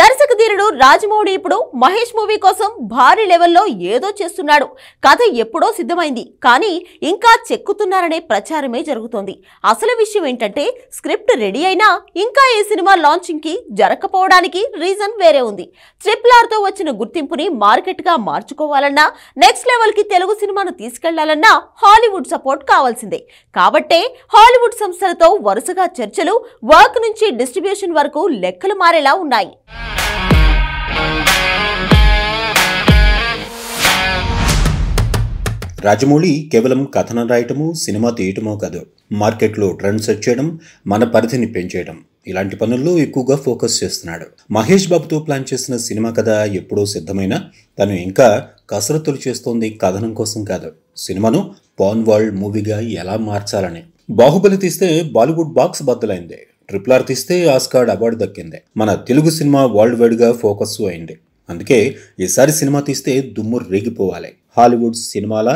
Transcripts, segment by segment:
దర్శక ధీరుడు రాజమౌళి ఇప్పుడు మహేష్ మూవీ కోసం భారీ లెవెల్లో ఏదో చేస్తున్నాడు కథ ఎప్పుడో సిద్ధమైంది కానీ ఇంకా చెక్కుతున్నారనే ప్రచారమే జరుగుతోంది అసలు విషయం ఏంటంటే స్క్రిప్ట్ రెడీ అయినా ఇంకా ఈ సినిమా లాంచింగ్కి జరగకపోవడానికి రీజన్ వేరే ఉంది ట్రిపుల్ ఆర్తో వచ్చిన గుర్తింపుని మార్కెట్గా మార్చుకోవాలన్నా నెక్స్ట్ లెవెల్కి తెలుగు సినిమాను తీసుకెళ్లాలన్నా హాలీవుడ్ సపోర్ట్ కావాల్సిందే కాబట్టే హాలీవుడ్ సంస్థలతో వరుసగా చర్చలు వర్క్ నుంచి డిస్ట్రిబ్యూషన్ వరకు లెక్కలు మారేలా ఉన్నాయి రాజమౌళి కేవలం కథనం రాయటము సినిమా తీయటమో కాదు మార్కెట్లో ట్రెండ్ సెట్ చేయడం మన పరిధిని పెంచేయడం ఇలాంటి పనుల్లో ఎక్కువగా ఫోకస్ చేస్తున్నాడు మహేష్ బాబుతో ప్లాన్ చేసిన సినిమా కథ ఎప్పుడో సిద్ధమైనా తను ఇంకా కసరత్తులు చేస్తోంది కథనం కోసం కాదు సినిమాను పాన్ వరల్డ్ మూవీగా ఎలా మార్చాలని బాహుబలి తీస్తే బాలీవుడ్ బాక్స్ బద్దలైంది ట్రిపుల్ ఆర్ తీస్తే ఆస్కార్డ్ అవార్డు దక్కింది మన తెలుగు సినిమా వరల్డ్ వైడ్గా ఫోకస్ అయింది అందుకే ఈసారి సినిమా తీస్తే దుమ్ము రేగిపోవాలి హాలీవుడ్ సినిమాల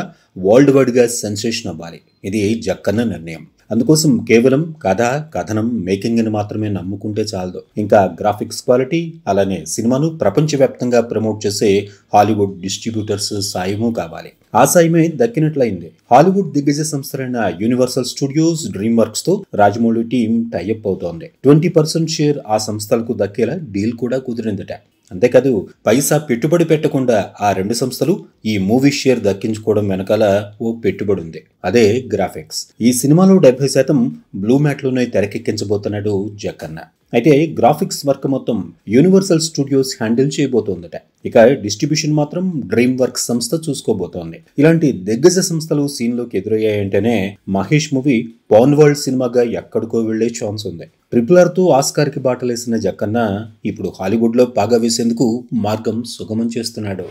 వరల్డ్ గా సెన్సేషన్ అవ్వాలి ఇది జక్కన్న నిర్ణయం అందుకోసం కేవలం కథ కథనం మేకింగ్ ని మాత్రమే నమ్ముకుంటే చాలదు ఇంకా గ్రాఫిక్స్ క్వాలిటీ అలానే సినిమాను ప్రపంచవ్యాప్తంగా ప్రమోట్ చేసే హాలీవుడ్ డిస్ట్రిబ్యూటర్స్ సాయము కావాలి ఆ సాయమే దక్కినట్లయింది హాలీవుడ్ దిగ్గజ సంస్థలైన యూనివర్సల్ స్టూడియోస్ డ్రీమ్ వర్క్స్ తో రాజమౌళి టీం టైఅప్ అవుతోంది ట్వంటీ పర్సెంట్ షేర్ ఆ సంస్థలకు దక్కేలా డీల్ కూడా కుదిరిందట అంతేకాదు పైసా పెట్టుబడి పెట్టకుండా ఆ రెండు సంస్థలు ఈ మూవీ షేర్ దక్కించుకోవడం వెనకాల ఓ పెట్టుబడి ఉంది అదే గ్రాఫిక్స్ ఈ సినిమాలో డెబ్బై శాతం బ్లూ మ్యాట్లోనే తెరకెక్కించబోతున్నాడు జక్కన్న అయితే గ్రాఫిక్స్ వర్క్ మొత్తం యూనివర్సల్ స్టూడియోస్ హ్యాండిల్ చేయబోతోందట ఇక డిస్ట్రిబ్యూషన్ మాత్రం డ్రీమ్ వర్క్ సంస్థ చూసుకోబోతోంది ఇలాంటి దిగ్గజ సంస్థలు సీన్లోకి ఎదురయ్యాయంటేనే మహేష్ మూవీ పాన్ వరల్డ్ సినిమాగా ఎక్కడికో వెళ్లే ఛాన్స్ ఉంది ట్రిపులర్తో కి బాటలేసిన జక్కన్న ఇప్పుడు హాలీవుడ్లో పాగా వేసేందుకు మార్గం సుగమం చేస్తున్నాడు